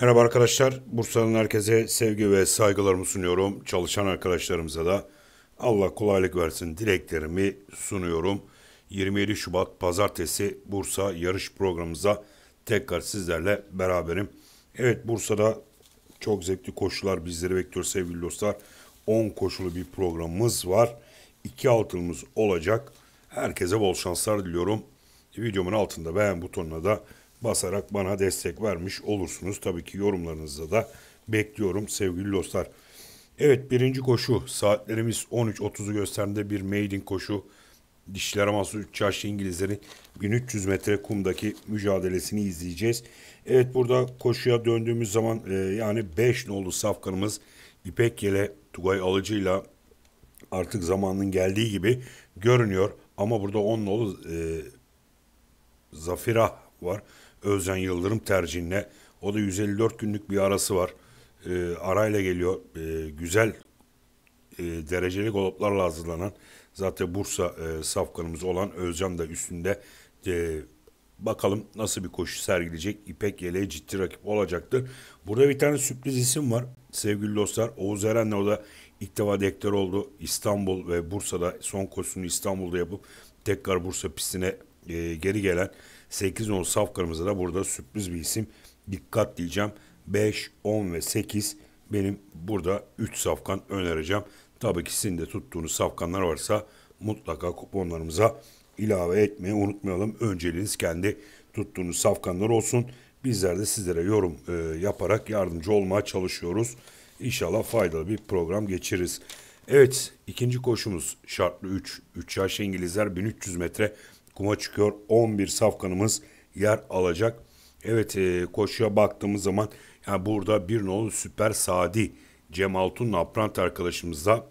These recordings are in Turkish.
Merhaba arkadaşlar. Bursa'nın herkese sevgi ve saygılarımı sunuyorum. Çalışan arkadaşlarımıza da Allah kolaylık versin dileklerimi sunuyorum. 27 Şubat Pazartesi Bursa yarış programımıza tekrar sizlerle beraberim. Evet Bursa'da çok zevkli koşular bizleri bekliyor sevgili dostlar. 10 koşulu bir programımız var. 2 altımız olacak. Herkese bol şanslar diliyorum. Videomun altında beğen butonuna da basarak bana destek vermiş olursunuz. Tabii ki yorumlarınızı da bekliyorum sevgili dostlar. Evet birinci koşu saatlerimiz 13.30'u gösterdiğinde bir maiden koşu. Dişler aması Amasu Çarşı İngilizlerin 1300 metre kumdaki mücadelesini izleyeceğiz. Evet burada koşuya döndüğümüz zaman e, yani 5 nolu safkanımız İpek Yele Tugay Alıcı'yla artık zamanın geldiği gibi görünüyor. Ama burada 10 nolu e, Zafira var. Özcan Yıldırım tercihine. O da 154 günlük bir arası var. E, arayla geliyor. E, güzel e, dereceli goloplarla hazırlanan zaten Bursa e, safkanımız olan Özcan da üstünde e, bakalım nasıl bir koşu sergileyecek. İpek Yele'ye ciddi rakip olacaktır. Burada bir tane sürpriz isim var sevgili dostlar. Oğuz Eren'le o da ilk defa dektör oldu. İstanbul ve Bursa'da son koşusunu İstanbul'da yapıp tekrar Bursa pistine e, geri gelen 8 10 saflarımıza da burada sürpriz bir isim. Dikkat diyeceğim. 5, 10 ve 8 benim burada 3 safkan önereceğim. Tabii ki sizin de tuttuğunuz safkanlar varsa mutlaka kuponlarımıza ilave etmeyi unutmayalım. Önceliğiniz kendi tuttuğunuz safkanlar olsun. Bizler de sizlere yorum e, yaparak yardımcı olmaya çalışıyoruz. İnşallah faydalı bir program geçiririz. Evet ikinci koşumuz şartlı 3. 3 yaş İngilizler 1300 metre kuma çıkıyor. 11 safkanımız yer alacak. Evet e, koşuya baktığımız zaman yani burada bir nolu süper Sadi Cem Altun Aprant arkadaşımız da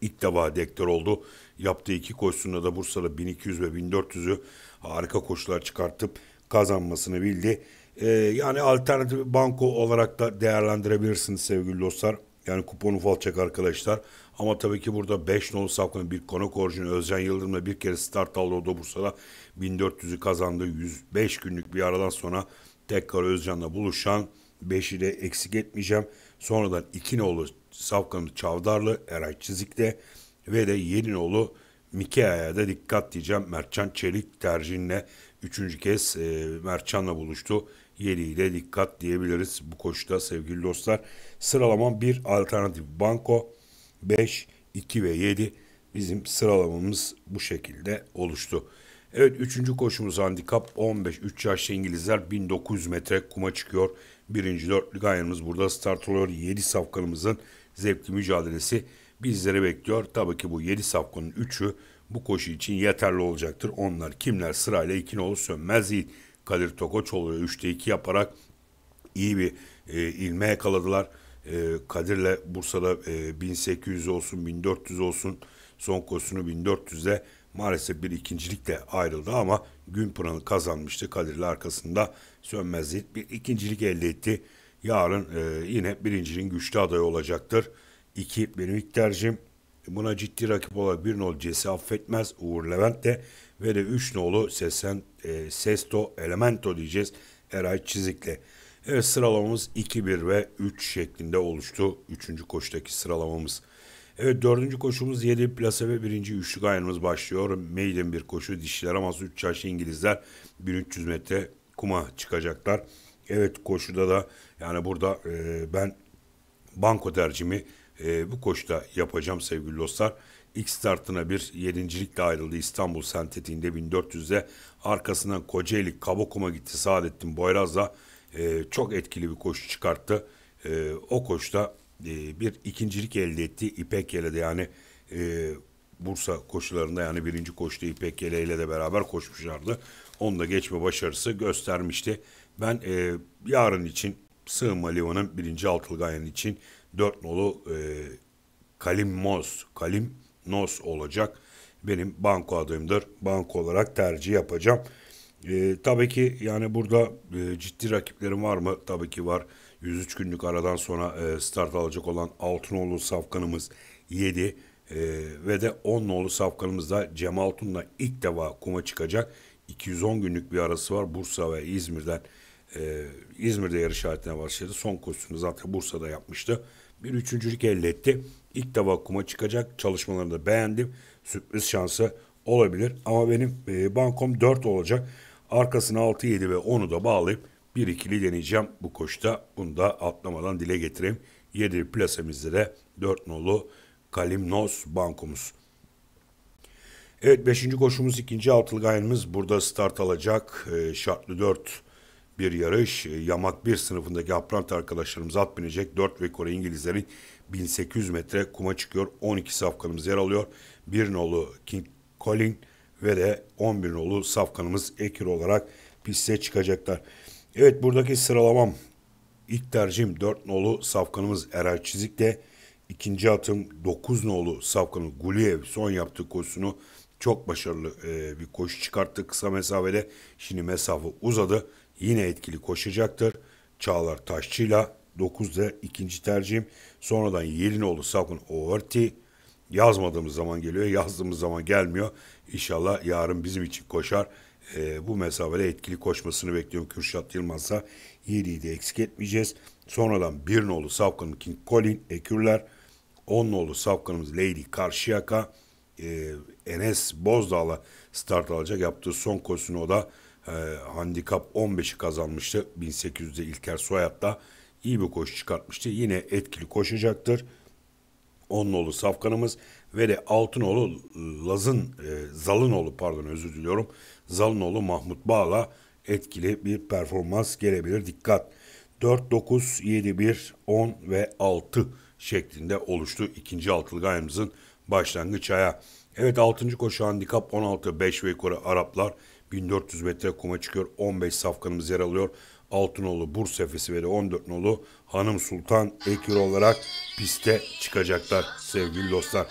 ilk defa dektör oldu. Yaptığı iki koşusunda da Bursa'da 1200 ve 1400'ü harika koşular çıkartıp kazanmasını bildi. E, yani alternatif banko olarak da değerlendirebilirsiniz sevgili dostlar. Yani kupon ufal arkadaşlar. Ama tabii ki burada 5 nolu safkanın bir konuk orijini Özcan Yıldırım'la bir kere start aldı. O da Bursa'da 1400'ü kazandı. 105 günlük bir aradan sonra tekrar Özcan'la buluşan 5'i de eksik etmeyeceğim. Sonradan 2 nolu Safkan'ı Çavdarlı, Eray Çizik'te ve de 7 nolu Mikea'ya da dikkat diyeceğim. Mertcan Çelik tercihinle 3. kez e, Mertcan'la buluştu yeriyle dikkat diyebiliriz bu koşuda sevgili dostlar. Sıralaman 1 alternatif banko 5, 2 ve 7 bizim sıralamamız bu şekilde oluştu. Evet 3. koşumuz handikap 15. 3 yaşlı İngilizler 1900 metre kuma çıkıyor. 1. dörtlük ayarımız burada start oluyor. 7 safkanımızın zevkli mücadelesi bizleri bekliyor. Tabii ki bu 7 safkanın 3'ü bu koşu için yeterli olacaktır. Onlar kimler sırayla İkinoğlu Sönmez değil. Kadir Tokoçoğlu'ya 3'te 2 yaparak iyi bir e, ilme yakaladılar. E, Kadir'le Bursa'da e, 1800 olsun 1400 olsun son koşusunu 1400'de maalesef bir ikincilikle ayrıldı ama gün planı kazanmıştı. Kadir'le arkasında sönmez Yiğit bir ikincilik elde etti. Yarın e, yine birincinin güçlü adayı olacaktır. İki benim ilk tercihim. Buna ciddi rakip olarak 1-0 affetmez. Uğur Levent de ve de 3 nolu sesen, e, Sesto Elemento diyeceğiz Eray Çizik'le. Evet sıralamamız 2-1 ve 3 şeklinde oluştu. 3. koşudaki sıralamamız. Evet dördüncü koşumuz 7 plase ve birinci üçlük ayarımız başlıyor. Maiden bir koşu dişler ama 3 çarşı İngilizler 1300 metre kuma çıkacaklar. Evet koşuda da yani burada e, ben banko tercimi e, bu koşuda yapacağım sevgili dostlar ilk startına bir yedincilikle ayrıldı İstanbul sentetiğinde 1400'de. Arkasından Kocaeli Kabokum'a gitti Saadettin Boyraz'la. E, çok etkili bir koşu çıkarttı. E, o koşuda e, bir ikincilik elde etti İpek Yele'de yani e, Bursa koşularında yani birinci koştu İpek Yele ile de beraber koşmuşlardı. Onda geçme başarısı göstermişti. Ben e, yarın için Sığım Aliva'nın birinci altılgayen için dört nolu e, Kalim Moz, Kalim Nos olacak. Benim banko adayımdır. Banko olarak tercih yapacağım. E, tabii ki yani burada e, ciddi rakiplerim var mı? Tabii ki var. 103 günlük aradan sonra e, start alacak olan Altınoğlu safkanımız 7 e, ee, ve de 10 nolu safkanımız da Cem Altun'la ilk defa kuma çıkacak. 210 günlük bir arası var. Bursa ve İzmir'den e, İzmir'de yarış haline başladı. Son koşusunu zaten Bursa'da yapmıştı. Bir üçüncülük elde etti ilk defa kuma çıkacak. Çalışmalarını da beğendim. Sürpriz şansı olabilir. Ama benim e, bankom 4 olacak. Arkasına 6, 7 ve 10'u da bağlayıp 1-2'li deneyeceğim bu koşta. Bunu da atlamadan dile getireyim. 7 plasemizde de 4 nolu Kalimnos bankomuz. Evet 5. koşumuz 2. altılı gayenimiz burada start alacak. E, şartlı 4 bir yarış. E, yamak 1 sınıfındaki aprant arkadaşlarımız at binecek. 4 ve Kore İngilizlerin 1800 metre kuma çıkıyor. 12 safkanımız yer alıyor. bir nolu King Colin ve de 11 nolu safkanımız Ekir olarak piste çıkacaklar. Evet buradaki sıralamam ilk tercihim 4 nolu safkanımız Eray de ikinci atım 9 nolu safkanı Guliyev son yaptığı koşusunu çok başarılı e, bir koşu çıkarttı kısa mesafede. Şimdi mesafe uzadı. Yine etkili koşacaktır. Çağlar Taşçı'yla 9'da ikinci tercihim. Sonradan Yelinoğlu, Sakun, Oğurti yazmadığımız zaman geliyor. Yazdığımız zaman gelmiyor. İnşallah yarın bizim için koşar. E, bu mesafede etkili koşmasını bekliyorum. Kürşat Yılmaz'la 7'yi de eksik etmeyeceğiz. Sonradan 1 nolu Safkan'ın King Colin, Ekürler. 10 nolu Safkan'ımız Lady Karşıyaka. E, Enes Bozdağ'la start alacak. Yaptığı son koşusunu o da e, handikap 15'i kazanmıştı. 1800'de İlker Soyat'ta iyi bir koşu çıkartmıştı. Yine etkili koşacaktır. Onnoğlu Safkan'ımız ve de Altınoğlu Laz'ın, e, Zalınoğlu pardon özür diliyorum. Zalınoğlu Mahmut Bağla etkili bir performans gelebilir. Dikkat! 4, 9, 7, 1, 10 ve 6 şeklinde oluştu ikinci altılı gayemizin başlangıç aya. Evet 6. koşu handikap 16, 5 ve yukarı Araplar 1400 metre kuma çıkıyor. 15 safkanımız yer alıyor. Altınoğlu Bursefesi ve de 14 nolu Hanım Sultan ekir olarak piste çıkacaklar sevgili dostlar.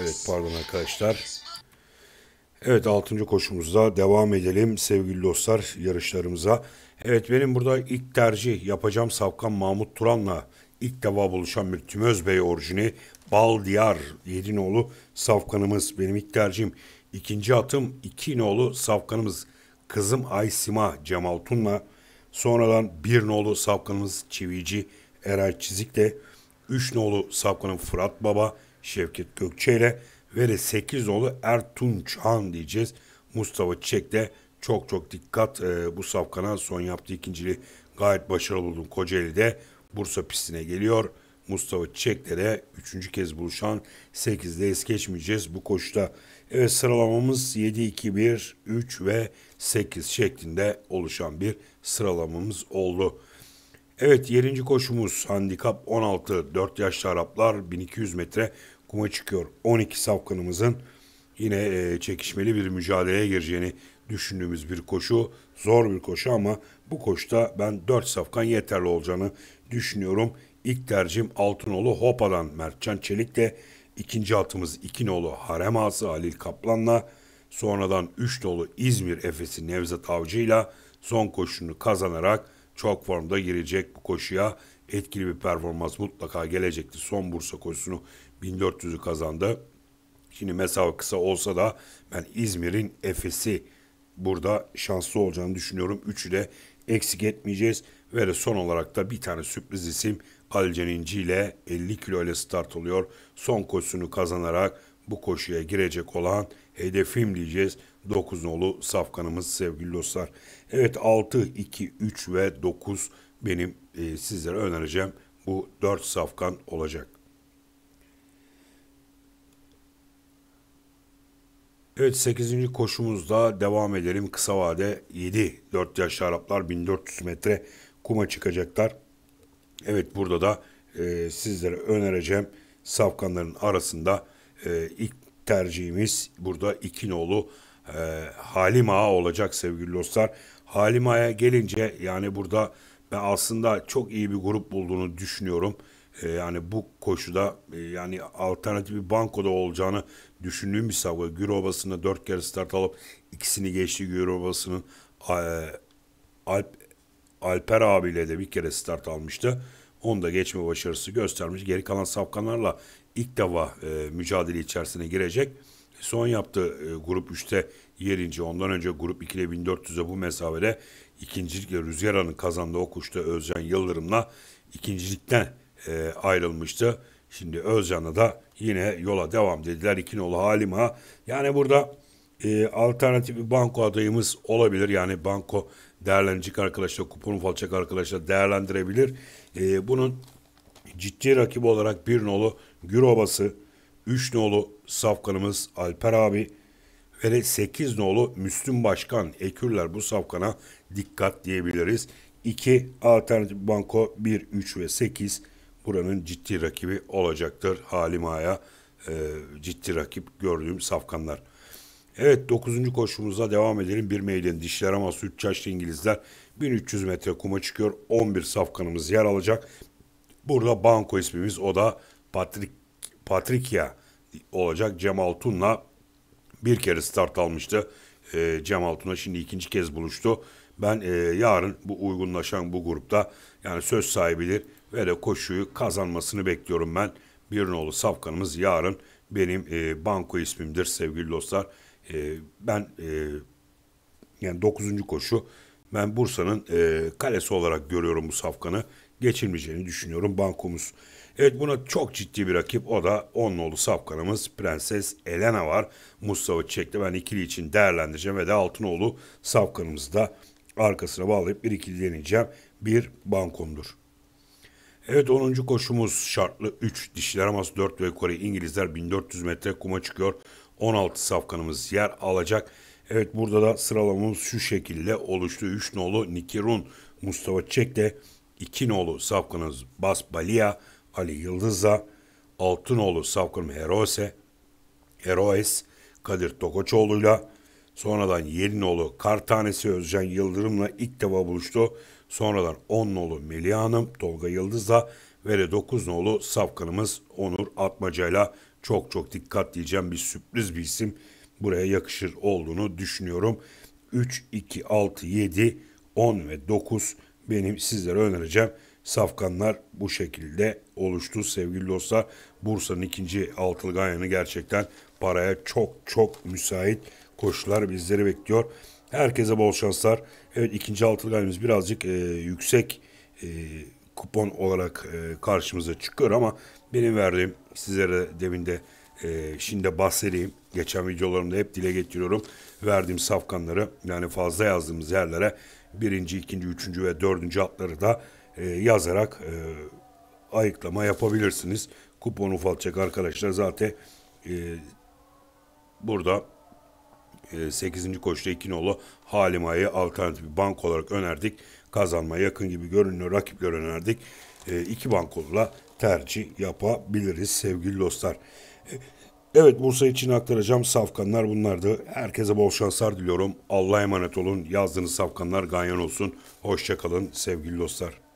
Evet pardon arkadaşlar. Evet 6. koşumuzda devam edelim sevgili dostlar yarışlarımıza. Evet benim burada ilk tercih yapacağım Safkan Mahmut Turan'la ilk defa buluşan bir Tümöz Bey orijini Bal Diyar nolu Safkan'ımız benim ilk tercihim. İkinci atım iki nolu Safkan'ımız. Kızım Aysima Cemal Tun'la Sonradan bir nolu sapkınımız Çivici Eray Çizik'le, üç nolu sapkının Fırat Baba, Şevket Gökçe ile ve de 8 nolu Ertunç Han diyeceğiz. Mustafa Çiçek de çok çok dikkat e, bu safkana son yaptığı ikinciliği gayet başarılı buldum Kocaeli'de. Bursa pistine geliyor. Mustafa Çek'le de 3. kez buluşan 8'de es geçmeyeceğiz bu koşuda. Evet sıralamamız 7, 2, 1, 3 ve 8 şeklinde oluşan bir sıralamamız oldu. Evet 7. koşumuz handikap 16 4 yaşlı Araplar 1200 metre kuma çıkıyor. 12 savkanımızın yine e, çekişmeli bir mücadeleye gireceğini düşündüğümüz bir koşu. Zor bir koşu ama bu koşta ben 4 safkan yeterli olacağını düşünüyorum. İlk tercihim Altınoğlu Hopa'dan Mertcan Çelik'le, ikinci atımız İkinoğlu Harem Ağası Halil Kaplan'la, sonradan üç dolu İzmir Efes'i Nevzat Avcı'yla son koşunu kazanarak çok formda girecek bu koşuya. Etkili bir performans mutlaka gelecekti. Son Bursa koşusunu 1400'ü kazandı. Şimdi mesafe kısa olsa da ben İzmir'in Efes'i burada şanslı olacağını düşünüyorum. Üçü de eksik etmeyeceğiz. Ve de son olarak da bir tane sürpriz isim Ali ile 50 kilo ile start oluyor. Son koşusunu kazanarak bu koşuya girecek olan hedefim diyeceğiz. 9 nolu safkanımız sevgili dostlar. Evet 6, 2, 3 ve 9 benim e, sizlere önereceğim. Bu 4 safkan olacak. Evet 8. koşumuzda devam edelim. Kısa vade 7. 4 yaş Araplar 1400 metre kuma çıkacaklar. Evet burada da e, sizlere önereceğim safkanların arasında e, ilk tercihimiz burada İkinoğlu e, Halim Ağa olacak sevgili dostlar. Halim Ağa'ya gelince yani burada ben aslında çok iyi bir grup bulduğunu düşünüyorum. E, yani bu koşuda e, yani alternatif bir bankoda olacağını düşündüğüm bir savga. Güro Obası'nda dört kere start alıp ikisini geçti Güro Obası'nın e, Alp Alper abiyle de bir kere start almıştı. Onda geçme başarısı göstermiş. Geri kalan safkanlarla ilk defa e, mücadele içerisine girecek. Son yaptığı e, grup 3'te yerinci. Ondan önce grup 2'de 1400'e bu mesafede ikincilikle Rüzgar Han'ın kazandığı o kuşta Özcan Yıldırım'la ikincilikten e, ayrılmıştı. Şimdi Özcan'a da yine yola devam dediler. İkinoğlu Halim'a. Yani burada e, alternatif bir banko adayımız olabilir. Yani banko değerlenecek arkadaşlar, kuponu falçak arkadaşlar değerlendirebilir. E, bunun ciddi rakibi olarak bir nolu Gürobası, 3 nolu Safkanımız Alper abi ve de 8 nolu Müslüm Başkan Ekürler bu safkana dikkat diyebiliriz. 2 Alternatif Banko 1, 3 ve 8 buranın ciddi rakibi olacaktır. Halimaya e, ciddi rakip gördüğüm safkanlar. Evet 9. koşumuza devam edelim. Bir meydan dişler ama süt yaşlı İngilizler 1300 metre kuma çıkıyor. 11 safkanımız yer alacak. Burada banko ismimiz o da Patrick Patrikya olacak. Cem Altun'la bir kere start almıştı. E, ee, Cem Altun'la şimdi ikinci kez buluştu. Ben e, yarın bu uygunlaşan bu grupta yani söz sahibidir ve de koşuyu kazanmasını bekliyorum ben. Bir nolu safkanımız yarın benim e, banko ismimdir sevgili dostlar. E, ben e, yani 9. koşu ben Bursa'nın e, kalesi olarak görüyorum bu safkanı. Geçilmeyeceğini düşünüyorum bankomuz. Evet buna çok ciddi bir rakip o da 10 nolu safkanımız Prenses Elena var. Mustafa çekti ben ikili için değerlendireceğim ve de Altınoğlu safkanımızı da arkasına bağlayıp bir ikili deneyeceğim. Bir bankomdur. Evet 10. koşumuz şartlı 3 dişiler ama 4 ve Kore İngilizler 1400 metre kuma çıkıyor. 16 safkanımız yer alacak. Evet burada da sıralamamız şu şekilde oluştu. 3 nolu Nikirun Mustafa Çek de 2 nolu safkanımız Bas Balia, Ali Yıldız'a, 6 nolu safkanım Herose, Heroes, Kadir Tokoçoğlu'yla, sonradan 7 nolu Kartanesi Özcan Yıldırım'la ilk defa buluştu. Sonradan 10 nolu Melih Hanım, Tolga Yıldız'la ve de 9 nolu safkanımız Onur Atmaca'yla çok çok dikkat diyeceğim bir sürpriz bir isim buraya yakışır olduğunu düşünüyorum. 3, 2, 6, 7, 10 ve 9 benim sizlere önereceğim safkanlar bu şekilde oluştu sevgili dostlar. Bursa'nın ikinci altılı ganyanı gerçekten paraya çok çok müsait koşular bizleri bekliyor. Herkese bol şanslar. Evet ikinci altılı ganyanımız birazcık e, yüksek e, kupon olarak e, karşımıza çıkıyor ama benim verdiğim sizlere demin de e, şimdi bahsedeyim. Geçen videolarımda hep dile getiriyorum. Verdiğim safkanları yani fazla yazdığımız yerlere birinci, ikinci, üçüncü ve dördüncü atları da e, yazarak e, ayıklama yapabilirsiniz. Kupon ufaltacak arkadaşlar zaten e, burada e, 8. koşta iki nolu Halimayı alternatif bank olarak önerdik kazanma yakın gibi görünüyor rakipler önerdik. E, iki bankolla tercih yapabiliriz sevgili dostlar. E, evet Bursa için aktaracağım safkanlar bunlardı. Herkese bol şanslar diliyorum. Allah'a emanet olun. Yazdığınız safkanlar ganyan olsun. Hoşçakalın sevgili dostlar.